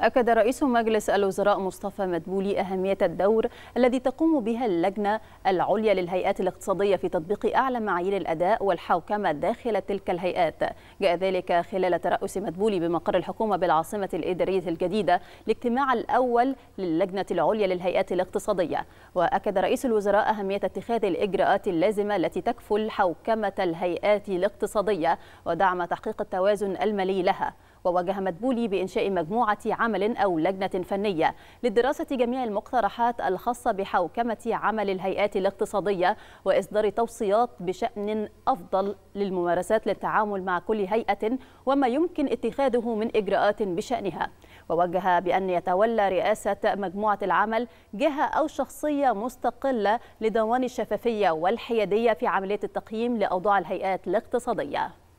أكد رئيس مجلس الوزراء مصطفى مدبولي أهمية الدور الذي تقوم بها اللجنة العليا للهيئات الاقتصادية في تطبيق أعلى معايير الأداء والحوكمة داخل تلك الهيئات جاء ذلك خلال ترأس مدبولي بمقر الحكومة بالعاصمة الإدارية الجديدة الاجتماع الأول للجنة العليا للهيئات الاقتصادية وأكد رئيس الوزراء أهمية اتخاذ الإجراءات اللازمة التي تكفل حوكمة الهيئات الاقتصادية ودعم تحقيق التوازن المالي لها وواجه مدبولي بإنشاء مجموعة عمل أو لجنة فنية لدراسة جميع المقترحات الخاصة بحوكمة عمل الهيئات الاقتصادية وإصدار توصيات بشأن أفضل للممارسات للتعامل مع كل هيئة وما يمكن اتخاذه من إجراءات بشأنها ووجه بأن يتولى رئاسة مجموعة العمل جهة أو شخصية مستقلة لضمان الشفافية والحيادية في عملية التقييم لأوضاع الهيئات الاقتصادية